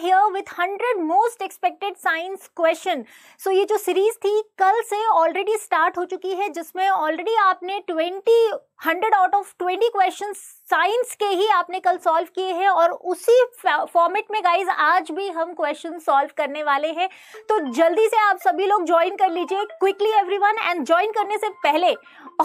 here with 100 most expected science question so ये जो series थी कल से ऑलरेडी स्टार्ट हो चुकी है जिसमें ऑलरेडी आपने 20 hundred out of twenty question science के ही आपने कल सॉल्व किए हैं और उसी फॉर्मेट में गाइज आज भी हम क्वेश्चन सॉल्व करने वाले हैं तो जल्दी से आप सभी लोग ज्वाइन कर लीजिए quickly everyone and join करने से पहले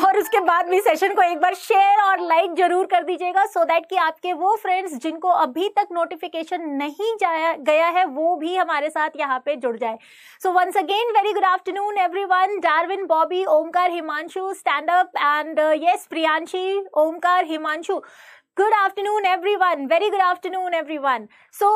और उसके बाद भी सेशन को एक बार शेयर और लाइक जरूर कर दीजिएगा सो दैट कि आपके वो फ्रेंड्स जिनको अभी तक नोटिफिकेशन नहीं जाया गया है वो भी हमारे साथ यहाँ पे जुड़ जाए so once again very good afternoon everyone Darwin Bobby Omkar Himanshu stand up and yes Priya Priyanshi Omkar Himanshu good afternoon everyone very good afternoon everyone so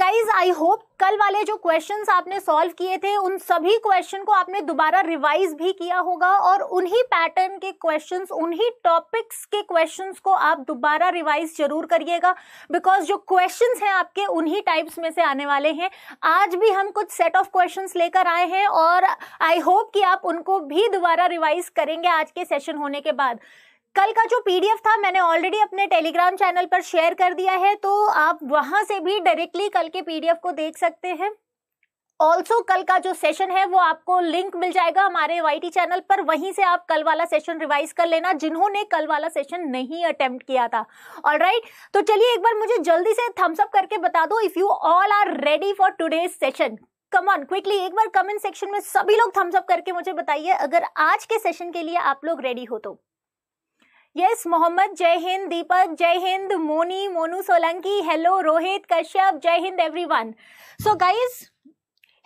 guys I hope कल वाले जो क्वेश्चन आपने सॉल्व किए थे उन सभी क्वेश्चन को आपने दोबारा रिवाइज भी किया होगा और उन्हीं पैटर्न के क्वेश्चन उन्हीं टॉपिक्स के क्वेश्चन को आप दोबारा रिवाइज जरूर करिएगा बिकॉज जो क्वेश्चन हैं आपके उन्हीं टाइप्स में से आने वाले हैं आज भी हम कुछ सेट ऑफ क्वेश्चन लेकर आए हैं और आई होप कि आप उनको भी दोबारा रिवाइज करेंगे आज के सेशन होने के बाद कल का जो पीडीएफ था मैंने ऑलरेडी अपने टेलीग्राम चैनल पर शेयर कर दिया है तो आप वहां से भी डायरेक्टली कल के पीडीएफ को देख सकते हैं ऑल्सो कल का जो सेशन है वो आपको लिंक मिल जाएगा हमारे वाई चैनल पर वहीं से आप कल वाला सेशन रिवाइज कर लेना जिन्होंने कल वाला सेशन नहीं अटेम्प्ट किया था ऑल राइट right? तो चलिए एक बार मुझे जल्दी से थम्स अप करके बता दो if you all are ready for today session come on quickly एक बार कमेंट सेक्शन में सभी लोग थम्स अप करके मुझे बताइए अगर आज के सेशन के लिए आप लोग रेडी हो तो यस मोहम्मद जय हिंद दीपक जय हिंद मोनी मोनू सोलंकी हेलो रोहित कश्यप जय हिंद everyone so guys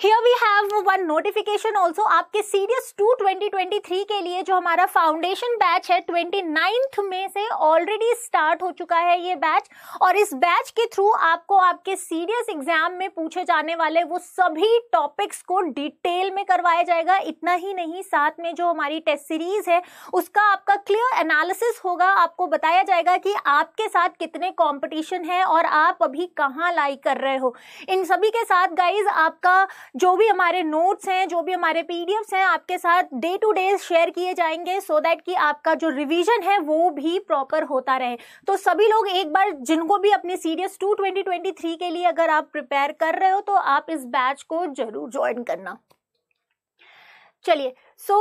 Here we have one notification also आपके सीरियस टू 2023 के लिए जो हमारा फाउंडेशन बैच है 29th में से ऑलरेडी स्टार्ट हो चुका है ये बैच और इस बैच के थ्रू आपको आपके सीरियस एग्जाम में पूछे जाने वाले वो सभी टॉपिक्स को डिटेल में करवाया जाएगा इतना ही नहीं साथ में जो हमारी टेस्ट सीरीज है उसका आपका क्लियर एनालिसिस होगा आपको बताया जाएगा कि आपके साथ कितने कॉम्पिटिशन है और आप अभी कहाँ लाई कर रहे हो इन सभी के साथ गाइज आपका जो भी हमारे नोट्स हैं जो भी हमारे पी हैं आपके साथ डे टू डे शेयर किए जाएंगे सो so दैट कि आपका जो रिवीजन है वो भी प्रॉपर होता रहे तो सभी लोग एक बार जिनको भी अपनी सीरियस टू ट्वेंटी के लिए अगर आप प्रिपेयर कर रहे हो तो आप इस बैच को जरूर ज्वाइन करना चलिए सो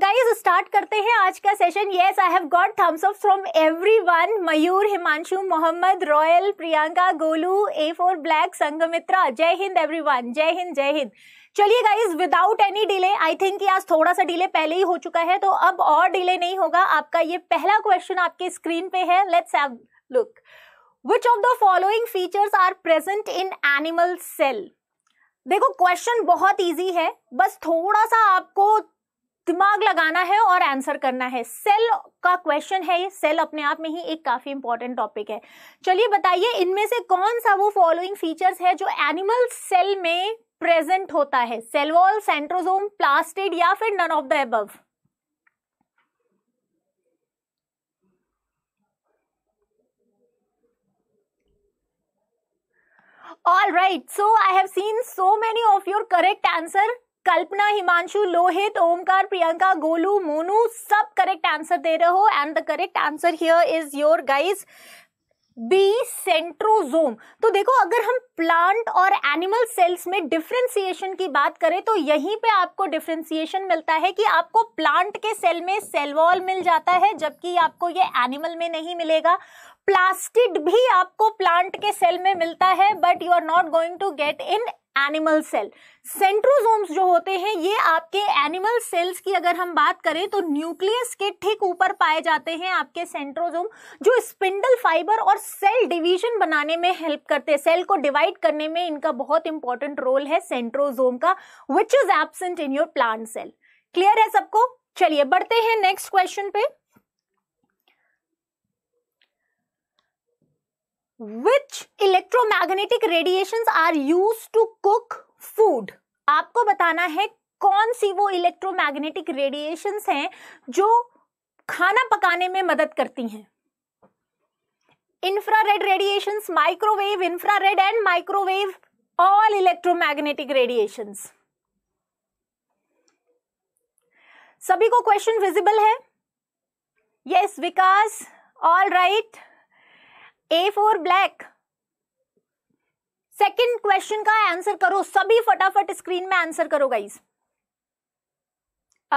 गाइज स्टार्ट करते हैं आज का session yes I have got thumbs up from everyone Mayur Himanshu Mohammad Royal Priyanka Golu A four black Sanghamitra जय हिंद एवरी वन जय हिंद जय हिंद चलिए guys without any delay I think कि आज थोड़ा सा डिले पहले ही हो चुका है तो अब और डिले नहीं होगा आपका ये पहला क्वेश्चन आपके स्क्रीन पे है let's have look which of the following features are present in animal cell देखो क्वेश्चन बहुत इजी है बस थोड़ा सा आपको दिमाग लगाना है और आंसर करना है सेल का क्वेश्चन है ये सेल अपने आप में ही एक काफ़ी इंपॉर्टेंट टॉपिक है चलिए बताइए इनमें से कौन सा वो फॉलोइंग फीचर्स है जो एनिमल सेल में प्रेजेंट होता है सेलवॉल सेंट्रोजोम प्लास्टिड या फिर none of the above all right so i have seen so many of your correct answer Kalpana Himanshu Lohit Omkar Priyanka Golu Monu सब करेक्ट आंसर दे रहे हो and the correct answer here is your guys B centrosome तो देखो अगर हम प्लांट और एनिमल सेल्स में डिफ्रेंसिएशन की बात करें तो यहीं पे आपको डिफ्रेंसिएशन मिलता है कि आपको प्लांट के सेल में सेलवॉल मिल जाता है जबकि आपको ये एनिमल में नहीं मिलेगा प्लास्टिड भी आपको प्लांट के सेल में मिलता है but you are not going to get in animal cell centrosomes जो होते हैं ये आपके एनिमल सेल्स की अगर हम बात करें तो न्यूक्लियस के ठीक ऊपर पाए जाते हैं आपके सेंट्रोजोम जो स्पिंडल फाइबर और सेल डिवीजन बनाने में हेल्प करते हैं सेल को डिवाइड करने में इनका बहुत इंपॉर्टेंट रोल है सेंट्रोजोम का which is absent in your plant cell clear है सबको चलिए बढ़ते हैं नेक्स्ट क्वेश्चन पे which electromagnetic radiation are use to cook food आपको बताना है कौन सी वो इलेक्ट्रोमैग्नेटिक रेडिएशन हैं जो खाना पकाने में मदद करती हैं radiation microwave infra red and microwave all electromagnetic radiation सभी को क्वेश्चन विजिबल है yes Vikas all right A four black second question का आंसर करो सभी फटाफट स्क्रीन में आंसर करो गाइज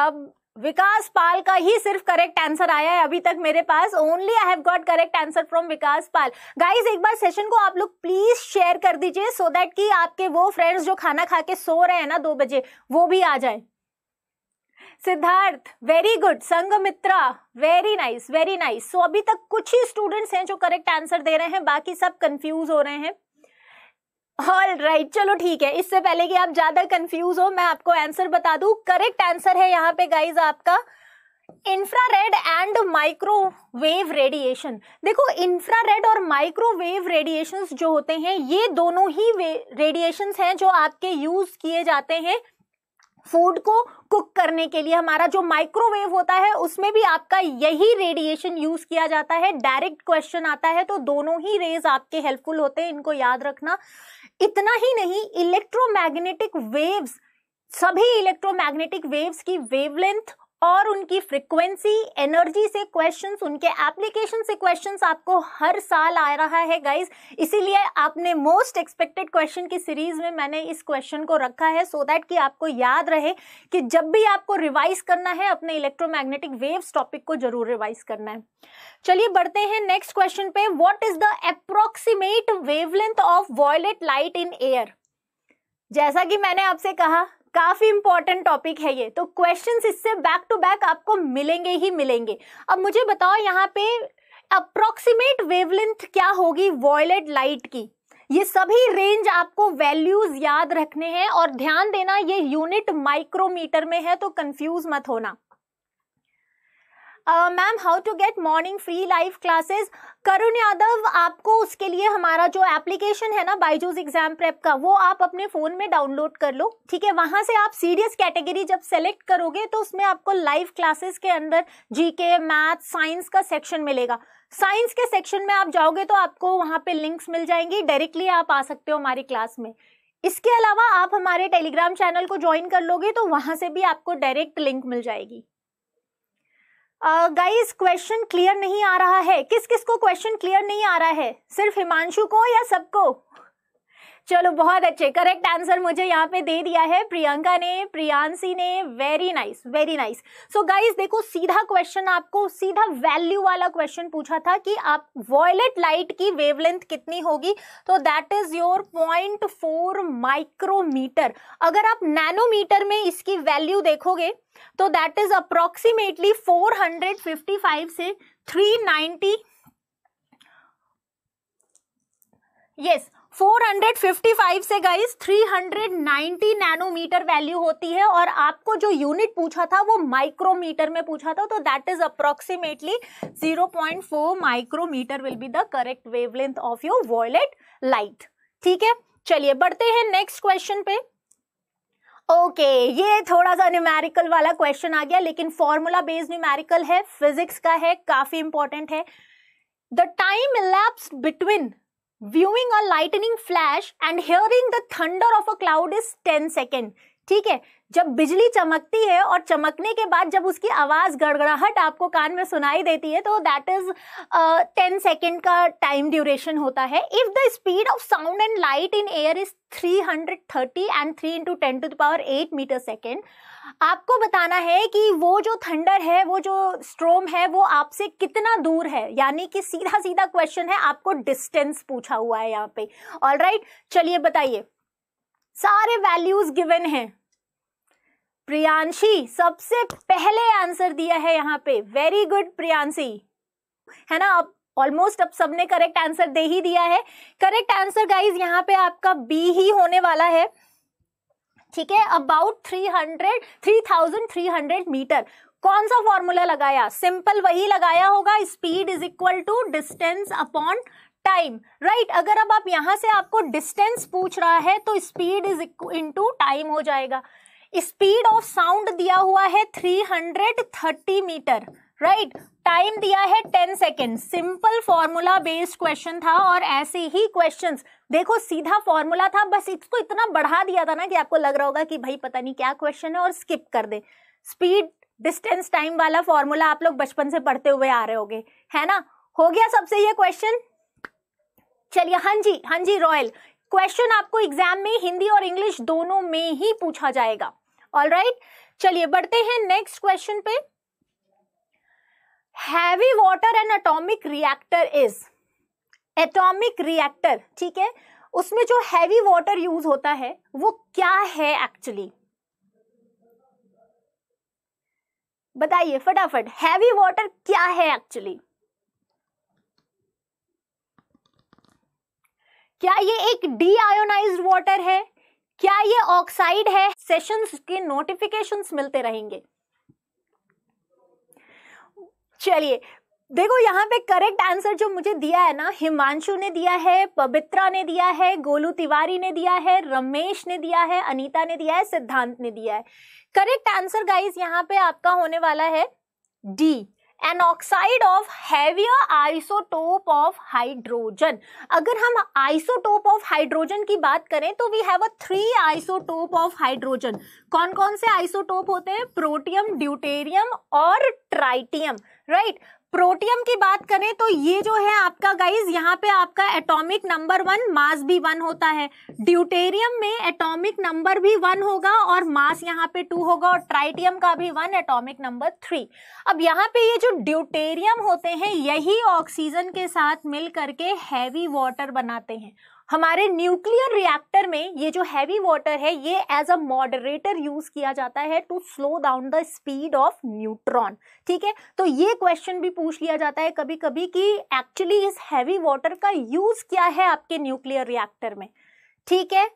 अब विकास पाल का ही सिर्फ करेक्ट आंसर आया है अभी तक मेरे पास only I have got correct answer from Vikas Pal guys एक बार सेशन को आप लोग प्लीज शेयर कर दीजिए सो देट दैट कि आपके वो फ्रेंड्स जो खाना खा के सो रहे हैं ना दो बजे वो भी आ जाए Siddharth very good Sanghamitra very nice very nice so अभी तक कुछ ही स्टूडेंट्स हैं जो करेक्ट आंसर दे रहे हैं बाकी सब कंफ्यूज हो रहे हैं ऑल राइट right, चलो ठीक है इससे पहले कि आप ज्यादा कंफ्यूज हो मैं आपको आंसर बता दू करेक्ट आंसर है यहाँ पे गाइज आपका इंफ्रारेड एंड माइक्रोवेव रेडिएशन देखो इंफ्रारेड और माइक्रोवेव रेडिएशन जो होते हैं ये दोनों ही रेडिएशन हैं जो आपके यूज किए जाते हैं फूड को कुक करने के लिए हमारा जो माइक्रोवेव होता है उसमें भी आपका यही रेडिएशन यूज किया जाता है डायरेक्ट क्वेश्चन आता है तो दोनों ही रेज आपके हेल्पफुल होते हैं इनको याद रखना इतना ही नहीं इलेक्ट्रोमैग्नेटिक वेव्स सभी इलेक्ट्रोमैग्नेटिक वेव्स की वेवलेंथ और उनकी फ्रिक्वेंसी एनर्जी से क्वेश्चंस उनके एप्लीकेशन से क्वेश्चंस आपको हर साल आ रहा है गाइस इसीलिए आपने मोस्ट एक्सपेक्टेड क्वेश्चन की सीरीज में मैंने इस क्वेश्चन को रखा है सो so दैट कि आपको याद रहे कि जब भी आपको रिवाइज करना है अपने इलेक्ट्रोमैग्नेटिक वेव्स टॉपिक को जरूर रिवाइज करना है चलिए बढ़ते हैं नेक्स्ट क्वेश्चन पे what is the approximate wavelength of violet light in air जैसा कि मैंने आपसे कहा काफी इंपॉर्टेंट टॉपिक है ये तो क्वेश्चंस इससे बैक टू बैक आपको मिलेंगे ही मिलेंगे अब मुझे बताओ यहाँ पे अप्रोक्सीमेट वेवलेंथ क्या होगी वॉयलेट लाइट की ये सभी रेंज आपको वैल्यूज याद रखने हैं और ध्यान देना ये यूनिट माइक्रोमीटर में है तो कंफ्यूज मत होना ma'am how to get morning free live classes Karun Yadav आपको उसके लिए हमारा जो एप्लीकेशन है ना बाइजूज एग्जाम प्रेप का वो आप अपने फ़ोन में डाउनलोड कर लो ठीक है वहाँ से आप सीरियस कैटेगरी जब सेलेक्ट करोगे तो उसमें आपको लाइव क्लासेस के अंदर जीके मैथ साइंस का सेक्शन मिलेगा साइंस के सेक्शन में आप जाओगे तो आपको वहाँ पे लिंक्स मिल जाएंगी डायरेक्टली आप आ सकते हो हमारी क्लास में इसके अलावा आप हमारे टेलीग्राम चैनल को ज्वाइन कर लोगे तो वहाँ से भी आपको डायरेक्ट लिंक मिल जाएगी गाइस क्वेश्चन क्लियर नहीं आ रहा है किस किस को क्वेश्चन क्लियर नहीं आ रहा है सिर्फ हिमांशु को या सबको चलो बहुत अच्छे करेक्ट आंसर मुझे यहाँ पे दे दिया है प्रियंका ने प्रियांशी ने very nice very nice so guys देखो सीधा क्वेश्चन आपको सीधा वैल्यू वाला क्वेश्चन पूछा था कि आप वॉयलेट लाइट की वेवलेंथ कितनी होगी तो that is your point four micrometre अगर आप नैनोमीटर में इसकी वैल्यू देखोगे तो दैट इज अप्रोक्सीमेटली फोर से थ्री यस yes, 455 से गाइस 390 नैनोमीटर वैल्यू होती है और आपको जो यूनिट पूछा था वो माइक्रोमीटर में पूछा था तो that is approximately 0.4 micrometre will be the correct wavelength of your violet light ठीक है चलिए बढ़ते हैं नेक्स्ट क्वेश्चन पे ओके okay, ये थोड़ा सा न्यूमेरिकल वाला क्वेश्चन आ गया लेकिन फॉर्मूला बेस्ड न्यूमेरिकल है फिजिक्स का है काफी इंपॉर्टेंट है the time elapse between viewing a lightning flash and hearing the thunder of a cloud is ten second ठीक है जब बिजली चमकती है और चमकने के बाद जब उसकी आवाज गड़गड़ाहट आपको कान में सुनाई देती है तो दैट इज टेन सेकेंड का टाइम ड्यूरेशन होता है if the speed of sound and light in air is three hundred thirty and three into ten to the power eight metre second आपको बताना है कि वो जो थंडर है वो जो स्ट्रोम है वो आपसे कितना दूर है यानी कि सीधा सीधा क्वेश्चन है आपको डिस्टेंस पूछा हुआ है यहाँ पे ऑल राइट चलिए बताइए सारे वैल्यूज गिवन हैं प्रियांशी सबसे पहले आंसर दिया है यहाँ पे वेरी गुड प्रियांशी है ना अब ऑलमोस्ट अब सबने करेक्ट आंसर दे ही दिया है करेक्ट आंसर गाइज यहाँ पे आपका बी ही होने वाला है ठीक है about three hundred three thousand three hundred metre कौन सा फॉर्मूला लगाया सिंपल वही लगाया होगा speed is equal to distance upon time right अगर अब आप यहां से आपको डिस्टेंस पूछ रहा है तो स्पीड इज टू टाइम हो जाएगा स्पीड ऑफ साउंड दिया हुआ है 330 मीटर राइट right? टाइम दिया है ten second simple formula based question था और ऐसे ही क्वेश्चन देखो सीधा फॉर्मूला था बस इसको इतना बढ़ा दिया था ना कि आपको लग रहा होगा कि भाई पता नहीं क्या क्वेश्चन है और स्किप कर दे स्पीड डिस्टेंस टाइम वाला फॉर्मूला आप लोग बचपन से पढ़ते हुए आ रहे होगे है ना हो गया सबसे ये क्वेश्चन चलिए हाँ जी हाँ जी रॉयल क्वेश्चन आपको एग्जाम में हिंदी और इंग्लिश दोनों में ही पूछा जाएगा ऑल राइट चलिए बढ़ते हैं नेक्स्ट क्वेश्चन पे heavy water and atomic reactor is atomic reactor ठीक है उसमें जो हैवी वाटर यूज होता है वो क्या है एक्चुअली बताइए फटाफट हैवी वाटर क्या है एक्चुअली क्या ये एक डी आयोनाइज वाटर है क्या ये ऑक्साइड है सेशंस के नोटिफिकेशंस मिलते रहेंगे चलिए देखो यहाँ पे करेक्ट आंसर जो मुझे दिया है ना हिमांशु ने दिया है पवित्रा ने दिया है गोलू तिवारी ने दिया है रमेश ने दिया है अनीता ने दिया है सिद्धांत ने दिया है करेक्ट आंसर गाइस यहाँ पे आपका होने वाला है D an oxide of heavier isotope of hydrogen अगर हम आइसोटोप ऑफ हाइड्रोजन की बात करें तो we have a three isotope of hydrogen कौन कौन से आइसोटोप होते हैं प्रोटियम ड्यूटेरियम और ट्राइटियम राइट right? प्रोटियम की बात करें तो ये जो है आपका गाइज यहाँ पे आपका एटॉमिक नंबर वन मास भी वन होता है ड्यूटेरियम में एटॉमिक नंबर भी वन होगा और मास यहाँ पे टू होगा और ट्राइटियम का भी वन एटॉमिक नंबर थ्री अब यहाँ पे ये जो ड्यूटेरियम होते हैं यही ऑक्सीजन के साथ मिल करके हैवी वाटर बनाते हैं हमारे न्यूक्लियर रिएक्टर में ये जो हैवी वाटर है ये एज अ मॉडरेटर यूज किया जाता है to slow down the speed of neutron ठीक है तो ये क्वेश्चन भी पूछ लिया जाता है कभी कभी कि एक्चुअली इस हैवी वाटर का यूज क्या है आपके न्यूक्लियर रिएक्टर में ठीक है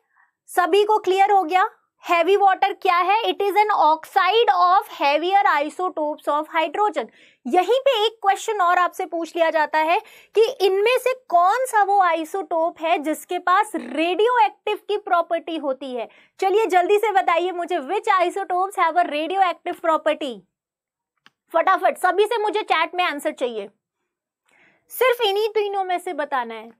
सभी को क्लियर हो गया हैवी वाटर क्या है it is an oxide of heavier isotopes of hydrogen यहीं पे एक क्वेश्चन और आपसे पूछ लिया जाता है कि इनमें से कौन सा वो आइसोटोप है जिसके पास रेडियो एक्टिव की प्रॉपर्टी होती है चलिए जल्दी से बताइए मुझे which isotopes have a radioactive property फटाफट सभी से मुझे चैट में आंसर चाहिए सिर्फ इन्हीं तीनों में से बताना है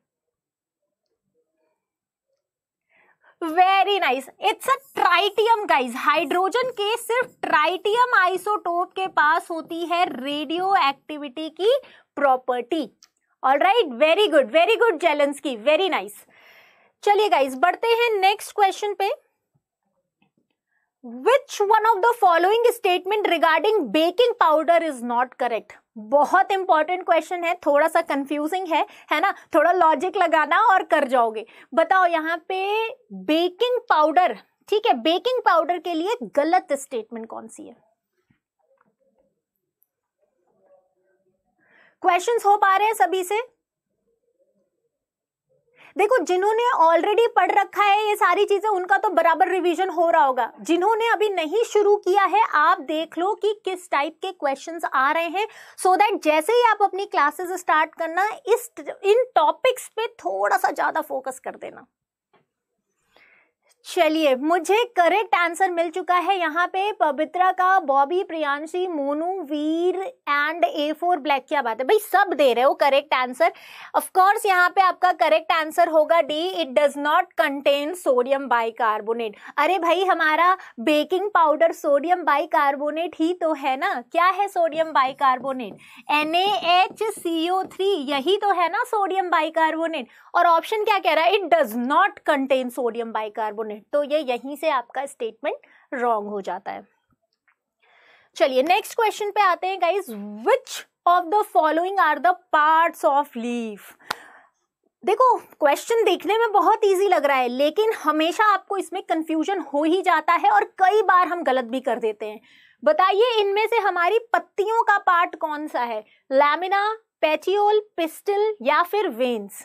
very nice it's a tritium guys hydrogen के सिर्फ ट्राइटियम आइसोटोप के पास होती है रेडियो एक्टिविटी की property all right very good very good Zelens की वेरी नाइस चलिए गाइज बढ़ते हैं नेक्स्ट क्वेश्चन पे which one of the following statement regarding baking powder is not correct बहुत इंपॉर्टेंट क्वेश्चन है थोड़ा सा कंफ्यूजिंग है है ना थोड़ा लॉजिक लगाना और कर जाओगे बताओ यहाँ पे बेकिंग पाउडर ठीक है बेकिंग पाउडर के लिए गलत स्टेटमेंट कौन सी है क्वेश्चंस हो पा रहे हैं सभी से देखो जिन्होंने ऑलरेडी पढ़ रखा है ये सारी चीजें उनका तो बराबर रिवीजन हो रहा होगा जिन्होंने अभी नहीं शुरू किया है आप देख लो कि किस टाइप के क्वेश्चन आ रहे हैं सो so दैट जैसे ही आप अपनी क्लासेस स्टार्ट करना इस इन टॉपिक्स पे थोड़ा सा ज्यादा फोकस कर देना चलिए मुझे करेक्ट आंसर मिल चुका है यहाँ पे पवित्रा का Bobby Priyanshi Monu Veer and A four black क्या बात है भाई सब दे रहे हो करेक्ट आंसर ऑफ कोर्स यहाँ पे आपका करेक्ट आंसर होगा D it does not contain sodium bicarbonate अरे भाई हमारा बेकिंग पाउडर सोडियम बाइकार्बोनेट ही तो है ना क्या है sodium carbonate N H C O three यही तो है ना सोडियम बाई और ऑप्शन क्या कह रहा है it does not contain sodium bi component तो ये यहीं से आपका स्टेटमेंट रॉन्ग हो जाता है चलिए नेक्स्ट क्वेश्चन पे आते हैं guys which of the following are the parts of leaf देखो क्वेश्चन देखने में बहुत इजी लग रहा है लेकिन हमेशा आपको इसमें कंफ्यूजन हो ही जाता है और कई बार हम गलत भी कर देते हैं बताइए इनमें से हमारी पत्तियों का पार्ट कौन सा है लैमिना पेटियोल पिस्टल या फिर वेन्स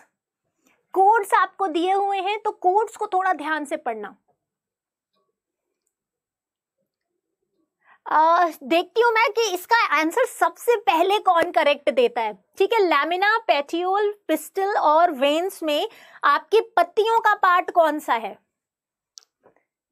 कोड्स आपको दिए हुए हैं तो कोड्स को थोड़ा ध्यान से पढ़ना Uh, देखती हूँ मैं कि इसका आंसर सबसे पहले कौन करेक्ट देता है ठीक है लैमिना पेटियोल पिस्टल और वेन्स में आपकी पत्तियों का पार्ट कौन सा है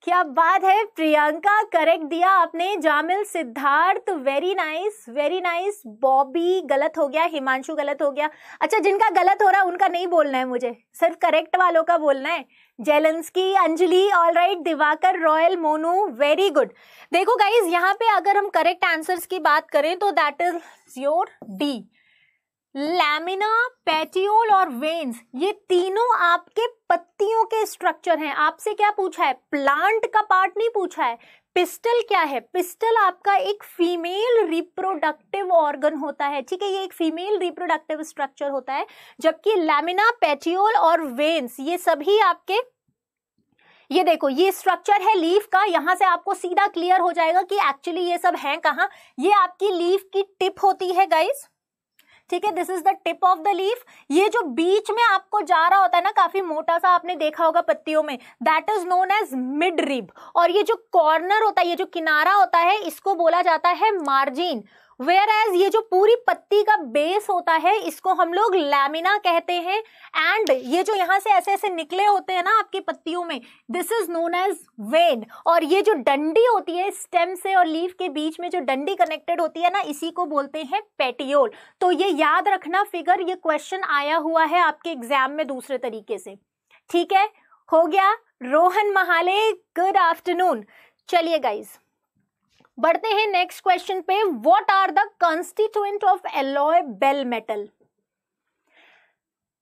क्या बात है प्रियंका करेक्ट दिया आपने Jamil Siddharth very nice very nice Bobby गलत हो गया हिमांशु गलत हो गया अच्छा जिनका गलत हो रहा है उनका नहीं बोलना है मुझे सिर्फ करेक्ट वालों का बोलना है Zelensky Anjali all right Diwakar royal Monu very good देखो गाइज यहाँ पे अगर हम करेक्ट आंसर्स की बात करें तो that is your D lamina petiole और वेन्स ये तीनों आपके पत्तियों के स्ट्रक्चर हैं आपसे क्या पूछा है प्लांट का पार्ट नहीं पूछा है पिस्टल क्या है पिस्टल आपका एक फीमेल रिप्रोडक्टिव ऑर्गन होता है ठीक है ये एक फीमेल रिप्रोडक्टिव स्ट्रक्चर होता है जबकि लैमिना पेटियोल और वेन्स ये सभी आपके ये देखो ये स्ट्रक्चर है लीफ का यहां से आपको सीधा क्लियर हो जाएगा कि एक्चुअली ये सब है कहा ये आपकी लीफ की टिप होती है गाइज़ ठीक है this is the tip of the leaf ये जो बीच में आपको जा रहा होता है ना काफी मोटा सा आपने देखा होगा पत्तियों में that is known as midrib और ये जो कॉर्नर होता है ये जो किनारा होता है इसको बोला जाता है मार्जिन वेयर एज ये जो पूरी पत्ती का बेस होता है इसको हम लोग लैमिना कहते हैं एंड ये जो यहाँ से ऐसे ऐसे निकले होते हैं ना आपकी पत्तियों में this is known as vein और ये जो डंडी होती है स्टेम से और लीफ के बीच में जो डंडी कनेक्टेड होती है ना इसी को बोलते हैं पेटियोल तो ये याद रखना फिगर ये क्वेश्चन आया हुआ है आपके एग्जाम में दूसरे तरीके से ठीक है हो गया रोहन महाले गुड आफ्टरनून चलिए गाइज बढ़ते हैं नेक्स्ट क्वेश्चन पे what are the constituent of alloy bell metal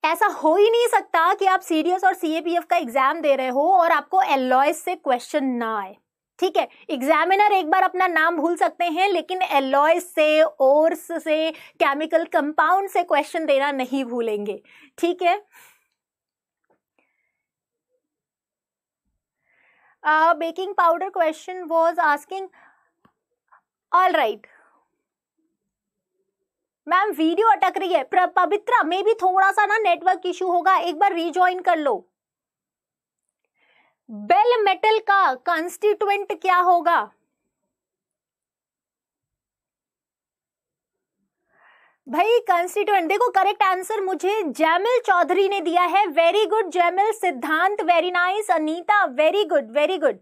ऐसा हो ही नहीं सकता कि आप सीडीएस और सीएपीएफ का एग्जाम दे रहे हो और आपको एलॉय से क्वेश्चन ना आए ठीक है एग्जामिनर एक बार अपना नाम भूल सकते हैं लेकिन एलॉय से ओर्स से केमिकल कंपाउंड से क्वेश्चन देना नहीं भूलेंगे ठीक है baking powder question was asking all right ma'am video अटक रही है पवित्रा में भी थोड़ा सा ना नेटवर्क इश्यू होगा एक बार रिज्वाइन कर लो बेल मेटल का कंस्टिट्यूएंट क्या होगा भाई कंस्टिट्यूएंट देखो करेक्ट आंसर मुझे जैमिल चौधरी ने दिया है very good Jamil Siddhant very nice Anita very good very good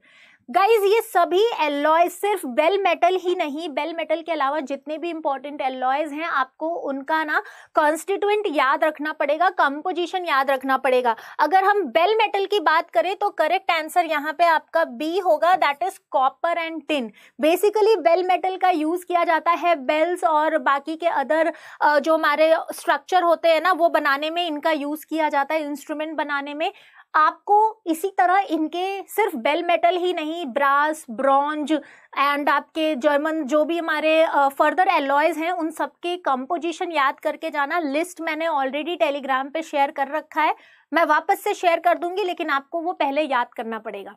guys ये सभी एलॉय सिर्फ बेल मेटल ही नहीं बेल मेटल के अलावा जितने भी इंपॉर्टेंट एलॉयज हैं आपको उनका ना कॉन्स्टिट्यूंट याद रखना पड़ेगा कंपोजिशन याद रखना पड़ेगा अगर हम बेल मेटल की बात करें तो करेक्ट आंसर यहाँ पे आपका बी होगा that is copper and tin basically bell metal का यूज किया जाता है बेल्स और बाकी के अदर जो हमारे स्ट्रक्चर होते हैं ना वो बनाने में इनका यूज किया जाता है इंस्ट्रूमेंट बनाने में आपको इसी तरह इनके सिर्फ बेल मेटल ही नहीं ब्रास ब्रॉन्ज एंड आपके जर्मन जो भी हमारे फर्दर एलॉयज हैं उन सब के कंपोजिशन याद करके जाना लिस्ट मैंने ऑलरेडी टेलीग्राम पे शेयर कर रखा है मैं वापस से शेयर कर दूंगी लेकिन आपको वो पहले याद करना पड़ेगा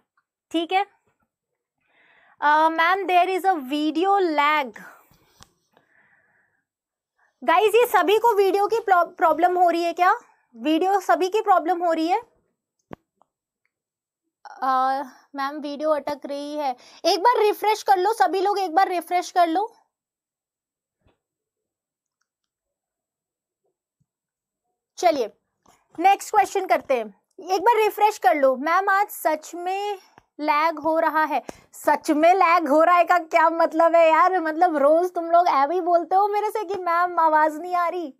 ठीक है ma'am there is a video lag guys ये सभी को वीडियो की प्रॉब्लम हो रही है क्या वीडियो सभी की प्रॉब्लम हो रही है मैम वीडियो अटक रही है एक बार रिफ्रेश कर लो सभी लोग एक बार रिफ्रेश कर लो चलिए नेक्स्ट क्वेश्चन करते हैं एक बार रिफ्रेश कर लो मैम आज सच में लैग हो रहा है सच में लैग हो रहा है का क्या मतलब है यार मतलब रोज तुम लोग ऐ भी बोलते हो मेरे से कि मैम आवाज नहीं आ रही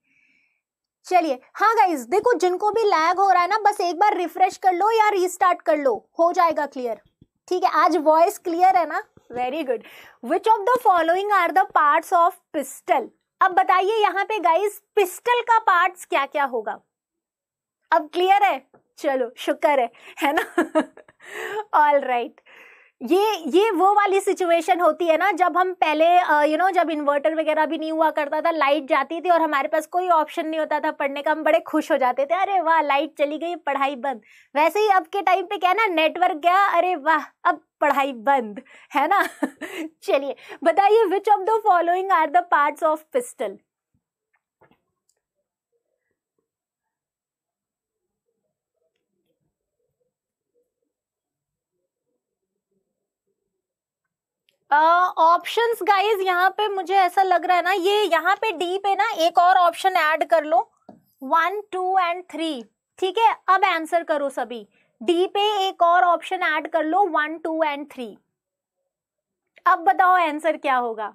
चलिए हाँ गाइज देखो जिनको भी लैग हो रहा है ना बस एक बार रिफ्रेश कर लो या रीस्टार्ट कर लो हो जाएगा क्लियर ठीक है आज वॉइस क्लियर है ना very good which of the following are the parts of pistil अब बताइए यहाँ पे गाइज पिस्टल का पार्ट्स क्या क्या होगा अब क्लियर है चलो शुक्र है है ना ऑल राइट ये ये वो वाली सिचुएशन होती है ना जब हम पहले यू नो जब इन्वर्टर वगैरह भी नहीं हुआ करता था लाइट जाती थी और हमारे पास कोई ऑप्शन नहीं होता था पढ़ने का हम बड़े खुश हो जाते थे अरे वाह लाइट चली गई पढ़ाई बंद वैसे ही अब के टाइम पे क्या है ना नेटवर्क गया अरे वाह अब पढ़ाई बंद है ना चलिए बताइए which of the following are the parts of pistil options uh, guys यहाँ पे मुझे ऐसा लग रहा है ना ये यहाँ पे डी पे ना एक और ऑप्शन ऐड कर लो वन टू एंड थ्री ठीक है अब आंसर करो सभी डी पे एक और ऑप्शन ऐड कर लो वन टू एंड थ्री अब बताओ आंसर क्या होगा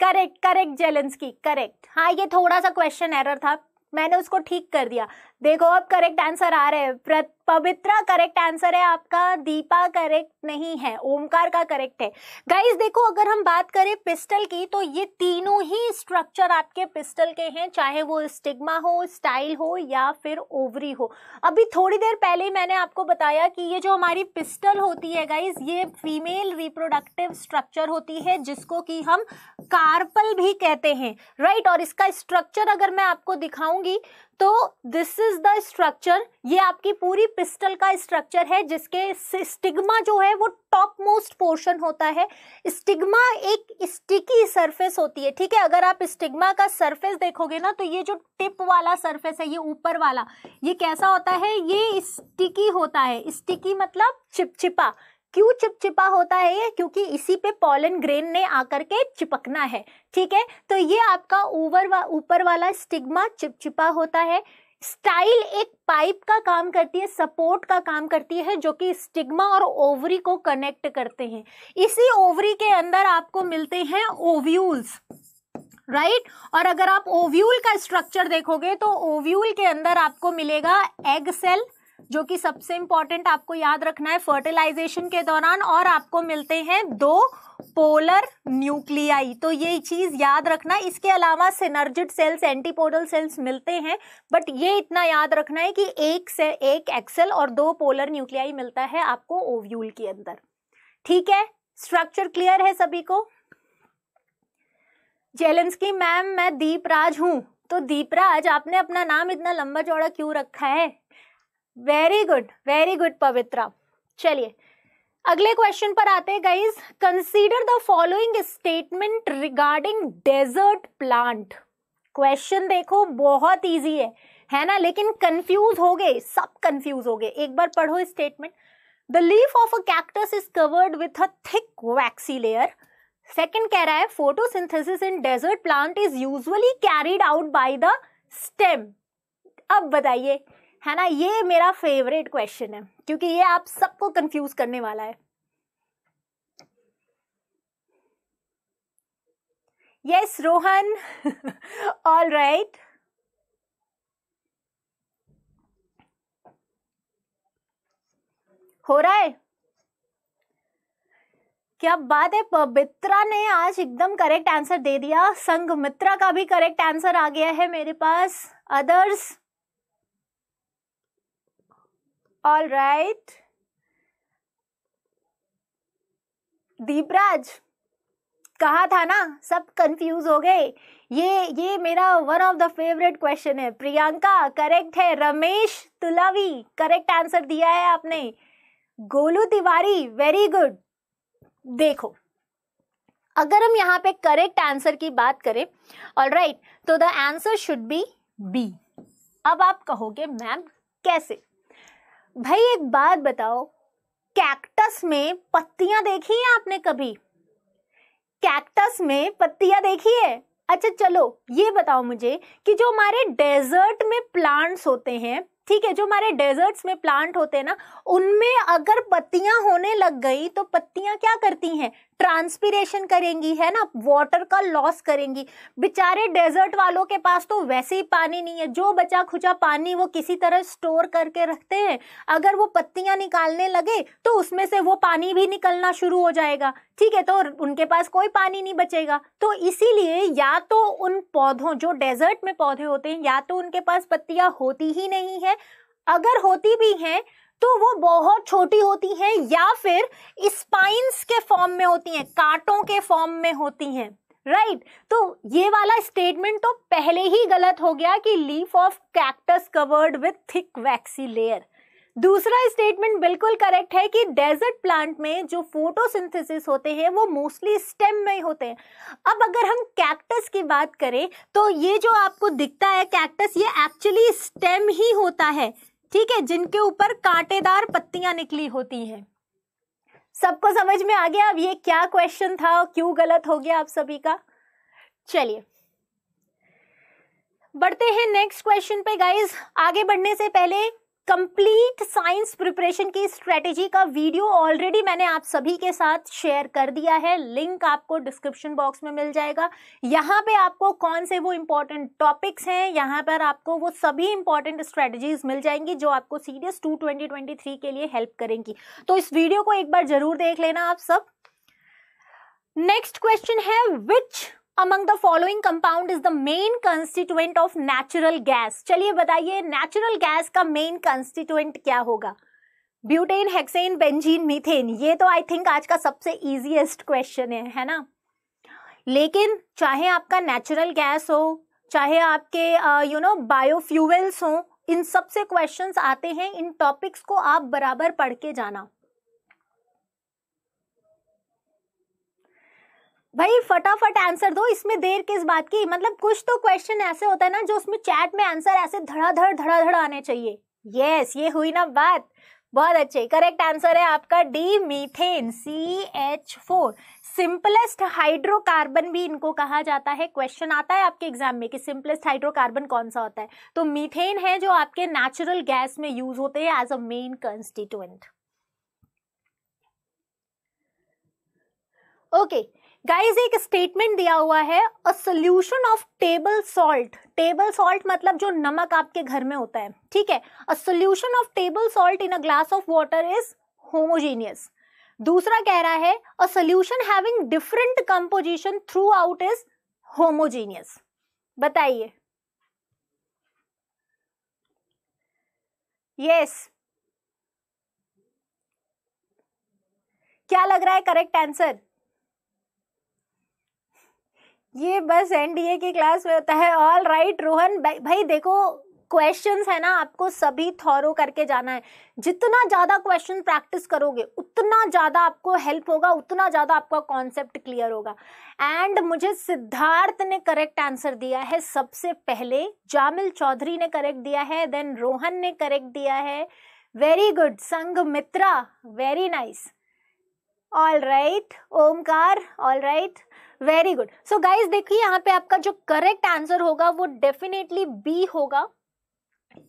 करेक्ट करेक्ट जेलेंस की करेक्ट हाँ ये थोड़ा सा क्वेश्चन एरर था मैंने उसको ठीक कर दिया देखो अब करेक्ट आंसर आ रहे हैं पवित्रा करेक्ट आंसर है आपका दीपा करेक्ट नहीं है ओमकार का करेक्ट है गाइस देखो अगर हम बात करें पिस्टल की तो ये तीनों ही स्ट्रक्चर आपके पिस्टल के हैं चाहे वो स्टिग्मा हो स्टाइल हो या फिर ओवरी हो अभी थोड़ी देर पहले मैंने आपको बताया कि ये जो हमारी पिस्टल होती है गाइज ये फीमेल रिप्रोडक्टिव स्ट्रक्चर होती है जिसको कि हम कार्पल भी कहते हैं राइट और इसका स्ट्रक्चर अगर मैं आपको दिखाऊंगी तो दिस इज द स्ट्रक्चर ये आपकी पूरी पिस्टल का स्ट्रक्चर है जिसके स्टिग्मा जो है वो टॉप मोस्ट पोर्शन होता है स्टिग्मा एक स्टिकी सरफेस होती है ठीक है अगर आप स्टिग्मा का सरफेस देखोगे ना तो ये जो टिप वाला सरफेस है ये ऊपर वाला ये कैसा होता है ये स्टिकी होता है स्टिकी मतलब चिपचिपा क्यों चिपचिपा होता है ये क्योंकि इसी पे पॉलन ग्रेन ने आकर के चिपकना है ठीक है तो ये आपका ओवर वा, ऊपर वाला स्टिग्मा चिपचिपा होता है स्टाइल एक पाइप का काम करती है सपोर्ट का काम करती है जो कि स्टिग्मा और ओवरी को कनेक्ट करते हैं इसी ओवरी के अंदर आपको मिलते हैं ओव्यूल्स राइट right? और अगर आप ओव्यूल का स्ट्रक्चर देखोगे तो ओव्यूल के अंदर आपको मिलेगा एग सेल जो कि सबसे इंपॉर्टेंट आपको याद रखना है फर्टिलाइजेशन के दौरान और आपको मिलते हैं दो पोलर न्यूक्लियाई तो ये चीज़ याद रखना इसके अलावा सिनर्जिड सेल्स एंटीपोडल सेल्स मिलते हैं बट ये इतना याद रखना है कि एक से एक एक्सेल और दो पोलर न्यूक्लियाई मिलता है आपको ओव्यूल के अंदर ठीक है स्ट्रक्चर क्लियर है सभी को की मैम मैं दीपराज हूं तो दीपराज आपने अपना नाम इतना लंबा चौड़ा क्यों रखा है very good very good Pavitra चलिए अगले क्वेश्चन पर आते हैं guys consider the following statement regarding desert plant question देखो बहुत इजी है है ना लेकिन कंफ्यूज हो गए सब कंफ्यूज हो गए एक बार पढ़ो statement the leaf of a cactus is covered with a thick waxy layer second कह रहा है photosynthesis in desert plant is usually carried out by the stem अब बताइए है ना ये मेरा फेवरेट क्वेश्चन है क्योंकि ये आप सबको कंफ्यूज करने वाला है यस रोहन ऑल राइट हो रहा है क्या बात है पवित्रा ने आज एकदम करेक्ट आंसर दे दिया मित्रा का भी करेक्ट आंसर आ गया है मेरे पास अदर्स ऑल राइट दीपराज कहा था ना सब कंफ्यूज हो गए ये ये मेरा one of the favourite question है प्रियंका करेक्ट है रमेश तुलावी करेक्ट आंसर दिया है आपने गोलू तिवारी वेरी गुड देखो अगर हम यहाँ पे करेक्ट आंसर की बात करें ऑल राइट तो the answer should be B अब आप कहोगे मैम कैसे भाई एक बात बताओ कैक्टस में पत्तियां देखी हैं आपने कभी कैक्टस में पत्तियां देखी है अच्छा चलो ये बताओ मुझे कि जो हमारे डेजर्ट में प्लांट्स होते हैं ठीक है जो हमारे डेजर्ट्स में प्लांट होते हैं ना उनमें अगर पत्तियां होने लग गई तो पत्तियां क्या करती हैं ट्रांसपीरेशन करेंगी है ना वाटर का लॉस करेंगी बेचारे डेजर्ट वालों के पास तो वैसे ही पानी नहीं है जो बचा खुचा पानी वो किसी तरह स्टोर करके रखते हैं अगर वो पत्तियां निकालने लगे तो उसमें से वो पानी भी निकलना शुरू हो जाएगा ठीक है तो उनके पास कोई पानी नहीं बचेगा तो इसीलिए या तो उन पौधों जो डेजर्ट में पौधे होते हैं या तो उनके पास पत्तियां होती ही नहीं है अगर होती भी हैं तो वो बहुत छोटी होती हैं या फिर स्पाइंस के फॉर्म में होती हैं कांटों के फॉर्म में होती हैं राइट right. तो ये वाला स्टेटमेंट तो पहले ही गलत हो गया कि leaf of cactus covered with thick waxy layer दूसरा स्टेटमेंट बिल्कुल करेक्ट है कि डेजर्ट प्लांट में जो फोटोसिंथेसिस होते हैं वो मोस्टली स्टेम में होते हैं अब अगर हम कैक्टस की बात करें तो ये जो आपको दिखता है कैक्टस ये एक्चुअली स्टेम ही होता है ठीक है जिनके ऊपर कांटेदार पत्तियां निकली होती हैं सबको समझ में आ गया अब ये क्या क्वेश्चन था क्यों गलत हो गया आप सभी का चलिए बढ़ते हैं नेक्स्ट क्वेश्चन पे गाइज आगे बढ़ने से पहले कंप्लीट साइंस प्रिपरेशन की स्ट्रेटेजी का वीडियो ऑलरेडी मैंने आप सभी के साथ शेयर कर दिया है लिंक आपको डिस्क्रिप्शन बॉक्स में मिल जाएगा यहाँ पे आपको कौन से वो इम्पोर्टेंट टॉपिक्स हैं यहाँ पर आपको वो सभी इम्पोर्टेंट स्ट्रेटजीज मिल जाएंगी जो आपको सीरियस टू ट्वेंटी के लिए हेल्प करेंगी तो इस वीडियो को एक बार जरूर देख लेना आप सब नेक्स्ट क्वेश्चन है which among the following compound is the main constituent of natural gas चलिए बताइए नेचुरल गैस का मेन कंस्टिट्यूएंट क्या होगा ब्यूटेन हेक्सेन बेंजीन मीथेन ये तो आई थिंक आज का सबसे इजीएस्ट क्वेश्चन है है ना लेकिन चाहे आपका नेचुरल गैस हो चाहे आपके यू नो बायोफ्यूल्स हो इन सबसे क्वेश्चंस आते हैं इन टॉपिक्स को आप बराबर पढ़ के जाना भाई फटाफट आंसर दो इसमें देर किस बात की मतलब कुछ तो क्वेश्चन ऐसे होता है ना जो उसमें चैट में आंसर ऐसे धड़ाधड़ धड़ाधड़ आने चाहिए यस ये हुई ना बात बहुत अच्छे करेक्ट आंसर है आपका D methane C H four simplest hydrocarbon भी इनको कहा जाता है क्वेश्चन आता है आपके एग्जाम में कि सिंपलेस्ट हाइड्रोकार्बन कौन सा होता है तो मीथेन है जो आपके नेचुरल गैस में यूज होते हैं as a main constituent okay okay. Guys एक स्टेटमेंट दिया हुआ है a solution of table salt table salt मतलब जो नमक आपके घर में होता है ठीक है a solution of table salt in a glass of water is homogeneous दूसरा कह रहा है a solution having different composition throughout is homogeneous बताइए यस क्या लग रहा है करेक्ट आंसर ये बस एनडीए की क्लास में होता है ऑल राइट रोहन भाई देखो क्वेश्चन है ना आपको सभी थॉरो करके जाना है जितना ज़्यादा क्वेश्चन प्रैक्टिस करोगे उतना ज़्यादा आपको हेल्प होगा उतना ज़्यादा आपका कॉन्सेप्ट क्लियर होगा एंड मुझे सिद्धार्थ ने करेक्ट आंसर दिया है सबसे पहले जामिल चौधरी ने करेक्ट दिया है देन रोहन ने करेक्ट दिया है very good Sanghamitra very nice all right Omkar all right very good so guys देखिए यहाँ पे आपका जो करेक्ट आंसर होगा वो डेफिनेटली बी होगा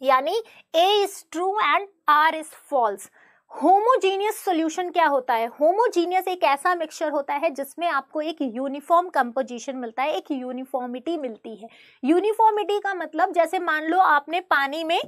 यानी A is true and R is false homogeneous solution क्या होता है होमोजीनियस एक ऐसा मिक्सचर होता है जिसमें आपको एक यूनिफॉर्म कंपोजिशन मिलता है एक यूनिफॉर्मिटी मिलती है यूनिफॉर्मिटी का मतलब जैसे मान लो आपने पानी में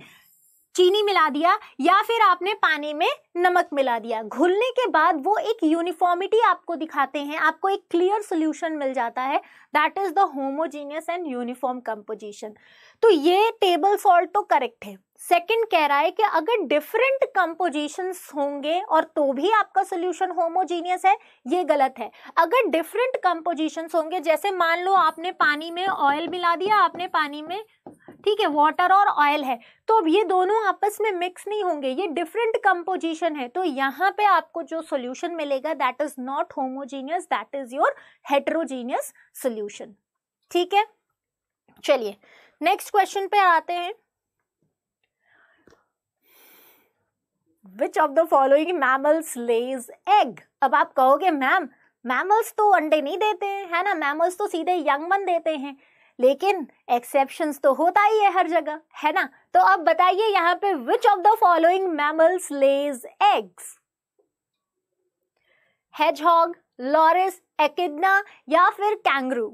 चीनी मिला दिया या फिर आपने पानी में नमक मिला दिया घुलने के बाद वो एक यूनिफॉर्मिटी आपको दिखाते हैं आपको एक क्लियर सोल्यूशन मिल जाता है that is the homogeneous and uniform composition तो ये टेबल सॉल्ट तो करेक्ट है सेकंड कह रहा है कि अगर डिफरेंट कंपोजिशंस होंगे और तो भी आपका सोल्यूशन होमोजीनियस है ये गलत है अगर डिफरेंट कंपोजिशंस होंगे जैसे मान लो आपने पानी में ऑयल मिला दिया आपने पानी में ठीक है वाटर और ऑयल है तो अब ये दोनों आपस में मिक्स नहीं होंगे ये डिफरेंट कंपोजिशन है तो यहाँ पे आपको जो सोल्यूशन मिलेगा that is not homogeneous that is your heterogeneous solution ठीक है चलिए नेक्स्ट क्वेश्चन पे आते हैं which of the following mammals lays egg अब आप कहोगे मैम मैमल्स तो अंडे नहीं देते हैं है ना मैमल्स तो सीधे यंग मन देते हैं लेकिन एक्सेप्शन तो होता ही है हर जगह है ना तो अब बताइए यहाँ पे which of the following mammals lays eggs hedgehog loris echidna या फिर kangaroo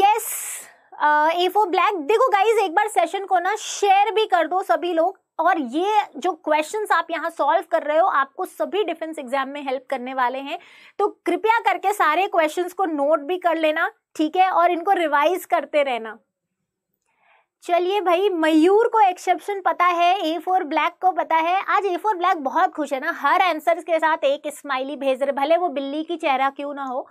yes F O black देखो गाइज एक बार सेशन को ना शेयर भी कर दो सभी लोग और ये जो क्वेश्चंस आप यहाँ सॉल्व कर रहे हो आपको सभी डिफेंस एग्जाम में हेल्प करने वाले हैं तो कृपया करके सारे क्वेश्चंस को नोट भी कर लेना ठीक है और इनको रिवाइज करते रहना चलिए भाई मयूर को एक्सेप्शन पता है ए फोर ब्लैक को पता है आज ए फोर ब्लैक बहुत खुश है ना हर आंसर के साथ एक स्माइली भेज रहे भले वो बिल्ली की चेहरा क्यों ना हो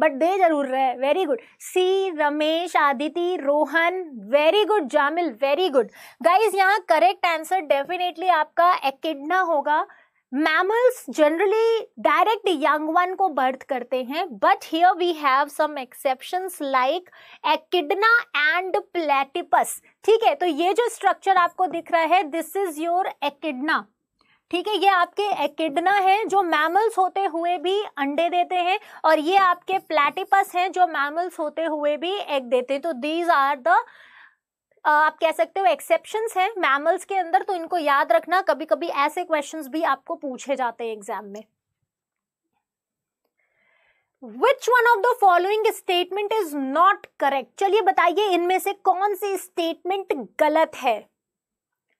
बट दे जरूर रहे very good see Ramesh Aditi Rohan very good Jamil very good guys यहाँ करेक्ट आंसर डेफिनेटली आपका एकिडना होगा mammals generally direct young one को बर्थ करते हैं but here we have some exceptions like echidna and platypus ठीक है तो ये जो स्ट्रक्चर आपको दिख रहा है दिस इज योर एकिडना ठीक है ये आपके एकिडना है जो मैमल्स होते हुए भी अंडे देते हैं और ये आपके प्लेटिपस हैं जो मैमल्स होते हुए भी एग देते हैं तो दीज आर द आप कह सकते हो एक्सेप्शन है मैमल्स के अंदर तो इनको याद रखना कभी कभी ऐसे क्वेश्चंस भी आपको पूछे जाते हैं एग्जाम में which one of the following statement is not correct चलिए बताइए इनमें से कौन सी statement गलत है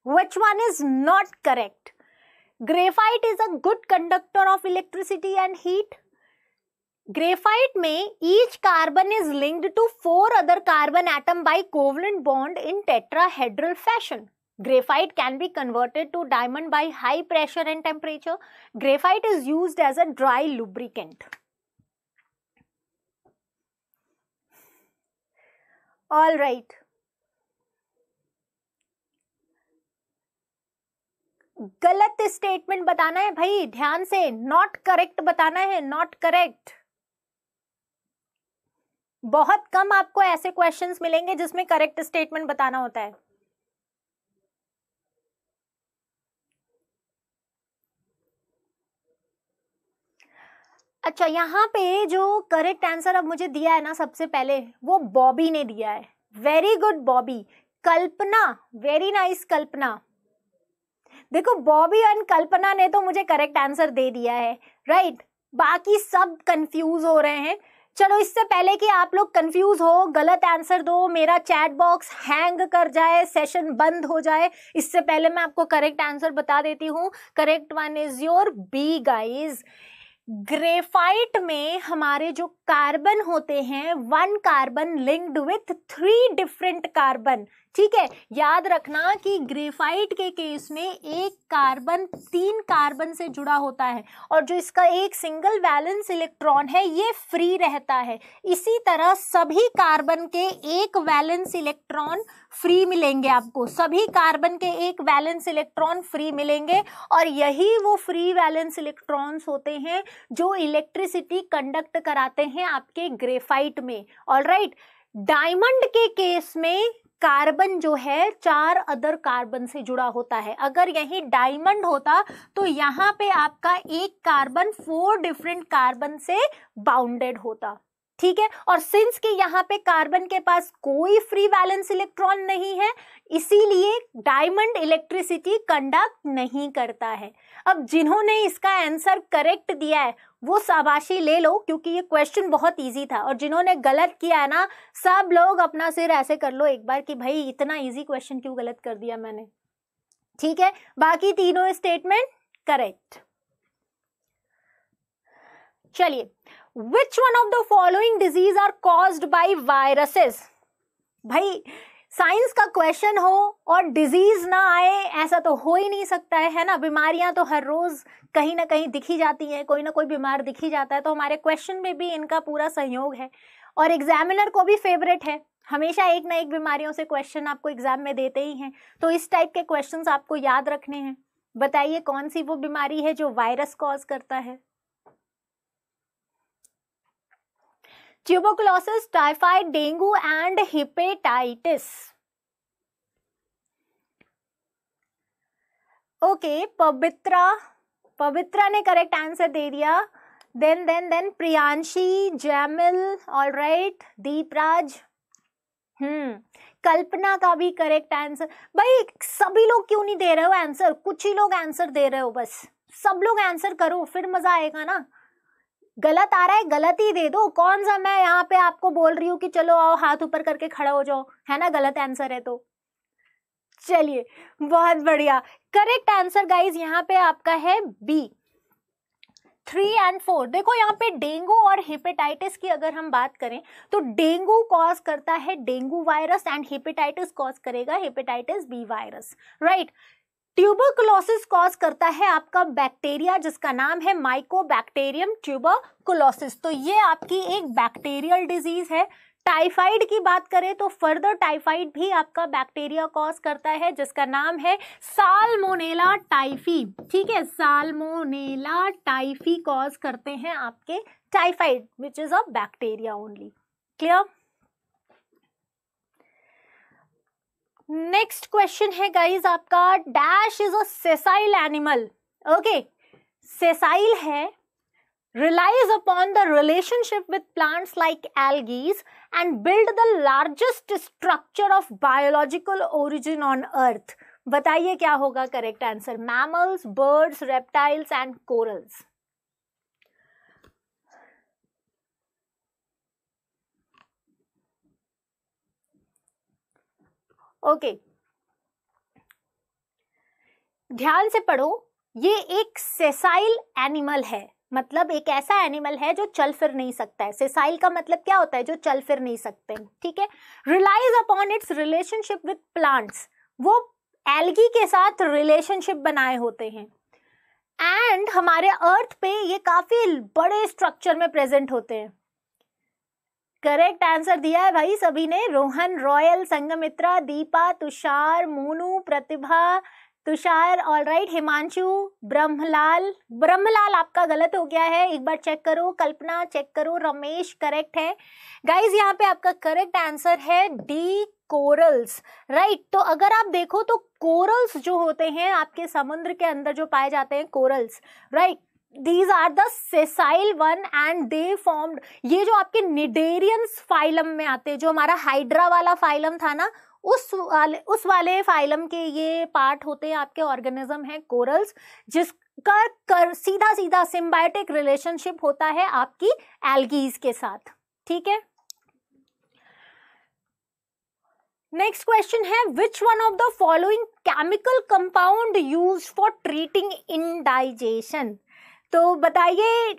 which one is not correct graphite is a good conductor of electricity and heat graphite में each carbon is linked to four other carbon atom by covalent bond in tetrahedral fashion Graphite can be converted to diamond by high pressure and temperature. Graphite is used as a dry lubricant. All right गलत statement बताना है भाई ध्यान से not correct बताना है not correct बहुत कम आपको ऐसे क्वेश्चंस मिलेंगे जिसमें करेक्ट स्टेटमेंट बताना होता है अच्छा यहाँ पे जो करेक्ट आंसर अब मुझे दिया है ना सबसे पहले वो बॉबी ने दिया है very good Bobby Kalpana very nice Kalpana देखो बॉबी एंड कल्पना ने तो मुझे करेक्ट आंसर दे दिया है राइट right? बाकी सब कंफ्यूज हो रहे हैं चलो इससे पहले कि आप लोग कंफ्यूज हो गलत आंसर दो मेरा चैट बॉक्स हैंग कर जाए सेशन बंद हो जाए इससे पहले मैं आपको करेक्ट आंसर बता देती हूँ correct one is your B guys graphite में हमारे जो कार्बन होते हैं one carbon linked with three different carbon ठीक है याद रखना कि ग्रेफाइट के केस में एक कार्बन तीन कार्बन से जुड़ा होता है और जो इसका एक सिंगल वैलेंस इलेक्ट्रॉन है ये फ्री रहता है इसी तरह सभी कार्बन के एक वैलेंस इलेक्ट्रॉन फ्री मिलेंगे आपको सभी कार्बन के एक वैलेंस इलेक्ट्रॉन फ्री मिलेंगे और यही वो फ्री वैलेंस इलेक्ट्रॉन्स होते हैं जो इलेक्ट्रिसिटी कंडक्ट कराते हैं आपके ग्रेफाइट में ऑल राइट डायमंड के केस में कार्बन जो है चार अदर कार्बन से जुड़ा होता है अगर यही डायमंड होता तो यहाँ पे आपका एक कार्बन फोर डिफरेंट कार्बन से बाउंडेड होता ठीक है और सिंस के यहाँ पे कार्बन के पास कोई फ्री वैलेंस इलेक्ट्रॉन नहीं है इसीलिए डायमंड इलेक्ट्रिसिटी कंडक्ट नहीं करता है अब जिन्होंने इसका आंसर करेक्ट दिया है वो शाबाशी ले लो क्योंकि ये क्वेश्चन बहुत इजी था और जिन्होंने गलत किया है ना सब लोग अपना सिर ऐसे कर लो एक बार कि भाई इतना इजी क्वेश्चन क्यों गलत कर दिया मैंने ठीक है बाकी तीनों स्टेटमेंट करेक्ट चलिए which one of the following disease are caused by viruses भाई साइंस का क्वेश्चन हो और डिजीज ना आए ऐसा तो हो ही नहीं सकता है है ना बीमारियां तो हर रोज कहीं ना कहीं दिखी जाती हैं कोई ना कोई बीमार दिखी जाता है तो हमारे क्वेश्चन में भी इनका पूरा सहयोग है और एग्जामिनर को भी फेवरेट है हमेशा एक ना एक बीमारियों से क्वेश्चन आपको एग्जाम में देते ही हैं तो इस टाइप के क्वेश्चन आपको याद रखने हैं बताइए कौन सी वो बीमारी है जो वायरस कॉज करता है tuberculosis typhoid dengue and hepatitis okay Pavitra Pavitra ने करेक्ट आंसर दे दिया then then then Priyanshi Jamil all right Deepraj hmm Kalpana का भी करेक्ट आंसर भाई सभी लोग क्यों नहीं दे रहे हो आंसर कुछ ही लोग आंसर दे रहे हो बस सब लोग आंसर करो फिर मजा आएगा ना गलत आ रहा है गलत ही दे दो कौन सा मैं यहाँ पे आपको बोल रही हूँ कि चलो आओ हाथ ऊपर करके खड़ा हो जाओ है ना गलत आंसर है तो चलिए बहुत बढ़िया करेक्ट आंसर गाइज यहाँ पे आपका है बी थ्री एंड फोर देखो यहाँ पे डेंगू और हेपेटाइटिस की अगर हम बात करें तो डेंगू कॉज करता है dengue virus and hepatitis cause करेगा hepatitis B virus right tuberculosis cause करता है आपका बैक्टीरिया जिसका नाम है माइकोबैक्टेरियम ट्यूबरकुलोसिस तो ये आपकी एक बैक्टीरियल डिजीज है टाइफाइड की बात करें तो फर्दर टाइफाइड भी आपका बैक्टीरिया कॉज करता है जिसका नाम है साल्मोनेला टाइफी ठीक है साल्मोनेला टाइफी कॉज करते हैं आपके typhoid which is a bacteria only clear next question है गाइज आपका dash is a sessile animal okay sessile है relies upon the relationship with plants like algae and build the largest structure of biological origin on earth बताइए क्या होगा correct answer mammals birds reptiles and corals okay ध्यान से पढ़ो ये एक sessile animal है मतलब एक ऐसा एनिमल है जो चल फिर नहीं सकता है सेसाइल का मतलब क्या होता है जो चल फिर नहीं सकते ठीक है relies upon its relationship with plants वो एल्गी के साथ रिलेशनशिप बनाए होते हैं एंड हमारे अर्थ पे ये काफ़ी बड़े स्ट्रक्चर में प्रेजेंट होते हैं करेक्ट आंसर दिया है भाई सभी ने Rohan Royal Sanghamitra Deepa Tushar Monu Pratibha Tushar all right Himanshu Brahmlal Brahmlal आपका गलत हो गया है एक बार चेक करो कल्पना चेक करो रमेश करेक्ट है गाइज यहाँ पे आपका करेक्ट आंसर है डी कोरल्स राइट तो अगर आप देखो तो कोरल्स जो होते हैं आपके समुद्र के अंदर जो पाए जाते हैं corals right right? These are the sessile one and they formed ये जो आपके निडेरियन फाइलम में आते हैं जो हमारा हाइड्रा वाला फाइलम था ना उस वाले उस वाले फाइलम के ये पार्ट होते हैं आपके ऑर्गेनिज्म हैं कोरल्स जिसका कर सीधा सीधा सिम्बायोटिक रिलेशनशिप होता है आपकी एल्गीज के साथ ठीक है नेक्स्ट क्वेश्चन है which one of the following chemical compound use for treating indigestion तो बताइए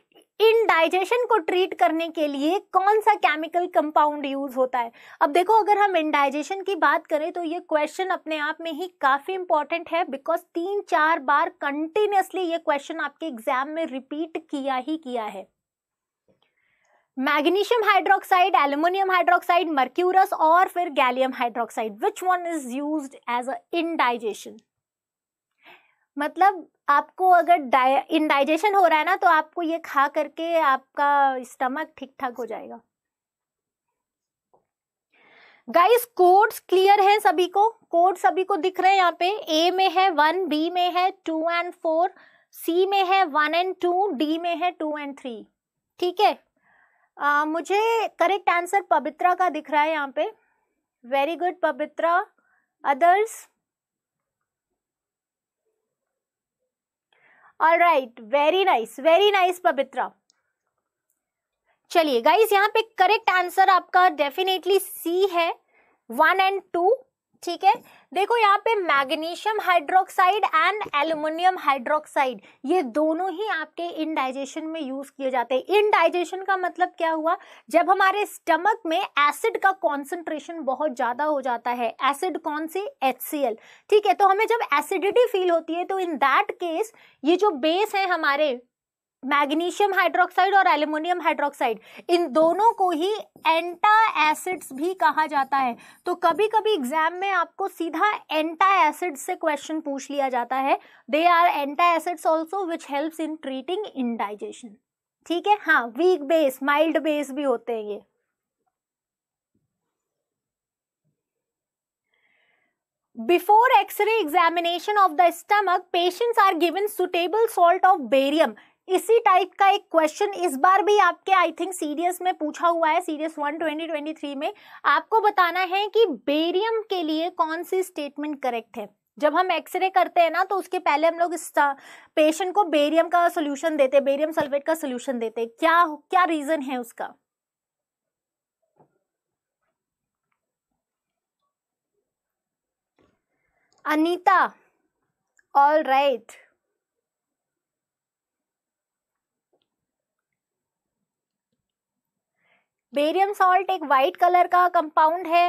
इन डाइजेशन को ट्रीट करने के लिए कौन सा केमिकल कंपाउंड यूज होता है अब देखो अगर हम इनडाइजेशन की बात करें तो ये क्वेश्चन अपने आप में ही काफ़ी इंपॉर्टेंट है बिकॉज तीन चार बार कंटिन्यूसली ये क्वेश्चन आपके एग्जाम में रिपीट किया ही किया है magnesium hydroxide aluminium hydroxide mercurous और फिर gallium hydroxide which one is use as a indigestion मतलब आपको अगर इनडाइजेशन हो रहा है ना तो आपको ये खा करके आपका स्टमक ठीक ठाक हो जाएगा गाइस कोड्स क्लियर हैं सभी को कोड सभी को दिख रहे हैं यहाँ पे ए में है वन बी में है टू एंड फोर सी में है वन एंड टू डी में है टू एंड थ्री ठीक है आ, मुझे करेक्ट आंसर पवित्रा का दिख रहा है यहाँ पे very good Pavitra others all right very nice very nice Pavitra चलिए गाइस यहाँ पे करेक्ट आंसर आपका डेफिनेटली सी है वन एंड टू ठीक है देखो यहाँ पे magnesium hydroxide and aluminium hydroxide ये दोनों ही आपके इनडाइजेशन में यूज किए जाते हैं इनडाइजेशन का मतलब क्या हुआ जब हमारे स्टमक में एसिड का कॉन्सेंट्रेशन बहुत ज्यादा हो जाता है एसिड कौन सी एच ठीक है तो हमें जब एसिडिटी फील होती है तो इन दैट केस ये जो बेस है हमारे मैग्नीशियम हाइड्रोक्साइड और एल्यूमिनियम हाइड्रोक्साइड इन दोनों को ही एंटा एसिड्स भी कहा जाता है तो कभी कभी एग्जाम में आपको सीधा एंटा एसिड से क्वेश्चन पूछ लिया जाता है they are antacids also which helps in treating indigestion ठीक है हाँ वीक बेस माइल्ड बेस भी होते हैं ये before x-ray examination of the stomach patients are given suitable salt of barium इसी टाइप का एक क्वेश्चन इस बार भी आपके आई थिंक सीरियस में पूछा हुआ है serious one twenty twenty three में आपको बताना है कि बेरियम के लिए कौन सी स्टेटमेंट करेक्ट है जब हम एक्सरे करते हैं ना तो उसके पहले हम लोग इस पेशेंट को बेरियम का सोल्यूशन देते हैं बेरियम सल्फेट का सोल्यूशन देते हैं क्या क्या रीज़न है उसका Anita all right right. Barium salt एक वाइट कलर का कंपाउंड है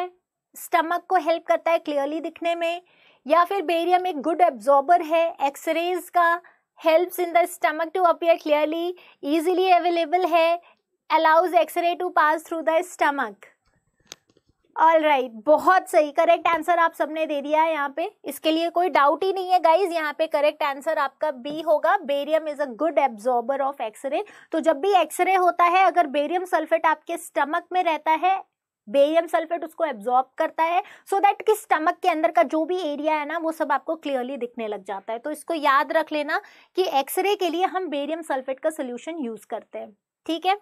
स्टमक को हेल्प करता है क्लियरली दिखने में या फिर बेरियम एक गुड एब्जॉर्बर है एक्सरेज का helps in the stomach to appear clearly easily available है allows x-ray to pass through the stomach all right right, बहुत सही करेक्ट आंसर आप सबने दे दिया है यहाँ पे इसके लिए कोई डाउट ही नहीं है गाइज यहाँ पे करेक्ट आंसर आपका बी होगा barium is a good absorber of x-ray तो जब भी एक्सरे होता है अगर बेरियम सल्फेट आपके स्टमक में रहता है बेरियम सल्फेट उसको एब्जॉर्ब करता है सो so दैट कि स्टमक के अंदर का जो भी एरिया है ना वो सब आपको क्लियरली दिखने लग जाता है तो इसको याद रख लेना कि एक्सरे के लिए हम बेरियम सल्फेट का सोल्यूशन यूज करते हैं ठीक है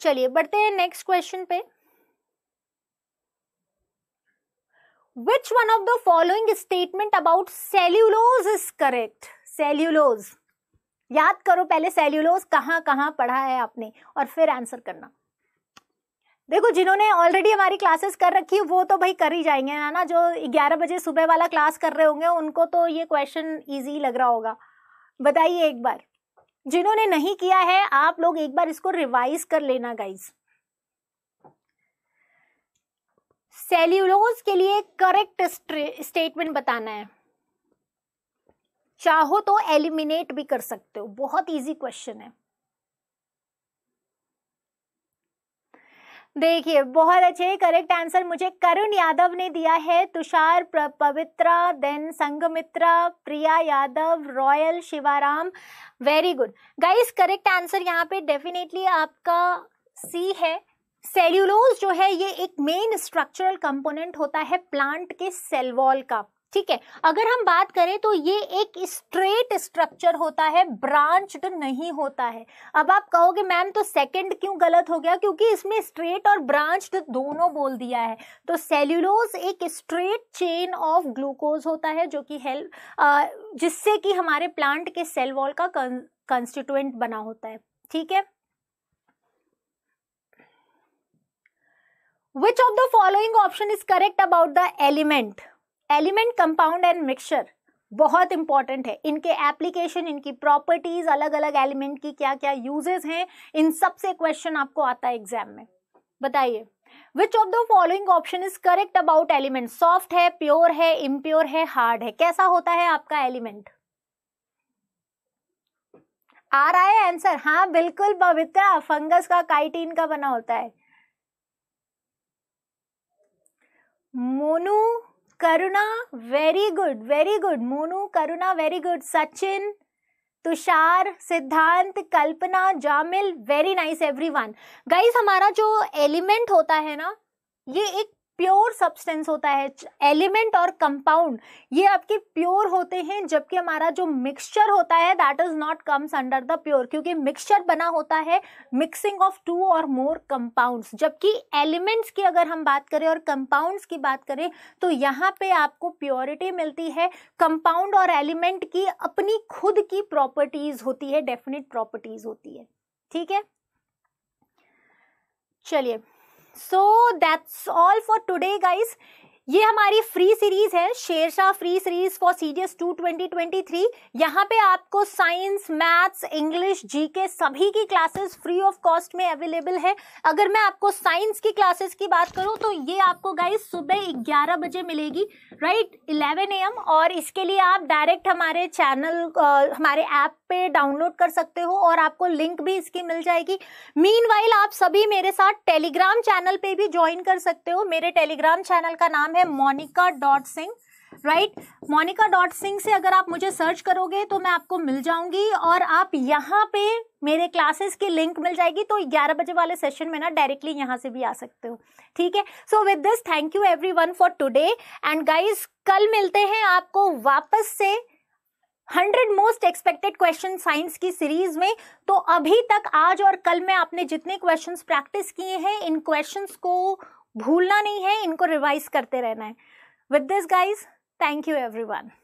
चलिए बढ़ते हैं नेक्स्ट क्वेश्चन पे which one of the following statement about cellulose is correct cellulose याद करो पहले सेल्यूलोज कहाँ कहाँ पढ़ा है आपने और फिर आंसर करना देखो जिन्होंने ऑलरेडी हमारी क्लासेस कर रखी है वो तो भाई कर ही जाएंगे है ना जो 11 बजे सुबह वाला क्लास कर रहे होंगे उनको तो ये क्वेश्चन इजी लग रहा होगा बताइए एक बार जिन्होंने नहीं किया है आप लोग एक बार इसको रिवाइज कर लेना गाइज सेल्यूलोज के लिए करेक्ट स्टेटमेंट बताना है चाहो तो एलिमिनेट भी कर सकते हो बहुत इजी क्वेश्चन है देखिए बहुत अच्छे करेक्ट आंसर मुझे करुण यादव ने दिया है Tushar Pavitra then Sanghamitra Priya Yadav Royal Shivaram very good guys correct answer यहाँ पे डेफिनेटली आपका सी है सेल्यूलोज जो है ये एक मेन स्ट्रक्चरल कंपोनेंट होता है प्लांट के सेल वॉल का ठीक है अगर हम बात करें तो ये एक स्ट्रेट स्ट्रक्चर होता है ब्रांच्ड नहीं होता है अब आप कहोगे मैम तो सेकंड क्यों गलत हो गया क्योंकि इसमें स्ट्रेट और ब्रांच्ड दोनों बोल दिया है तो सेल्यूलोज एक स्ट्रेट चेन ऑफ ग्लूकोज होता है जो कि हेल्प जिससे कि हमारे प्लांट के सेल वॉल का कंस्टिट्यूएंट बना होता है ठीक है which of the following option is correct about the element element compound and mixture बहुत इंपॉर्टेंट है इनके एप्लीकेशन इनकी प्रॉपर्टीज अलग अलग एलिमेंट की क्या क्या यूजेस हैं इन सब से क्वेश्चन आपको आता है एग्जाम में बताइए which of the following option is correct about element soft है प्योर है इम्प्योर है हार्ड है कैसा होता है आपका एलिमेंट आ रहा है आंसर हाँ बिल्कुल पवित्र फंगस का काइटीन का बना होता है Monu Karuna very good very good Monu Karuna very good Sachin Tushar Siddhant Kalpana Jamil very nice everyone guys हमारा जो एलिमेंट होता है ना ये एक प्योर सब्सटेंस होता है एलिमेंट और कंपाउंड ये आपके प्योर होते हैं जबकि हमारा जो मिक्सचर होता है that is not comes under the pure क्योंकि मिक्सचर बना होता है मिक्सिंग ऑफ टू और मोर कंपाउंड्स जबकि एलिमेंट्स की अगर हम बात करें और कंपाउंड्स की बात करें तो यहाँ पे आपको प्योरिटी मिलती है कंपाउंड और एलिमेंट की अपनी खुद की प्रॉपर्टीज होती है डेफिनेट प्रॉपर्टीज होती है ठीक है चलिए So that's all for today guys. ये हमारी फ्री सीरीज है Shershah free series for S two twenty twenty three यहाँ पे आपको साइंस मैथ्स इंग्लिश जी के सभी की क्लासेस फ्री ऑफ कॉस्ट में अवेलेबल है अगर मैं आपको साइंस की क्लासेस की बात करूँ तो ये आपको गाइस सुबह ग्यारह बजे मिलेगी राइट इलेवन ए और इसके लिए आप डायरेक्ट हमारे चैनल हमारे ऐप पे डाउनलोड कर सकते हो और आपको लिंक भी इसकी मिल जाएगी मीन आप सभी मेरे साथ टेलीग्राम चैनल पे भी ज्वाइन कर सकते हो मेरे टेलीग्राम चैनल का नाम है Monika dot Singh right Monika dot Singh से अगर आप मुझे सर्च करोगे तो मैं आपको मिल जाऊंगी और आप यहाँ पे मेरे क्लासेस की लिंक मिल जाएगी तो 11 बजे वाले सेशन में ना डायरेक्टली यहाँ से भी आ सकते हो ठीक है so with this thank you every one for today and guys कल मिलते हैं आपको वापस से 100 मोस्ट एक्सपेक्टेड क्वेश्चन साइंस की सीरीज में तो अभी तक आज और कल में आपने जितने क्वेश्चंस प्रैक्टिस किए हैं इन क्वेश्चंस को भूलना नहीं है इनको रिवाइज करते रहना है with this guys thank you every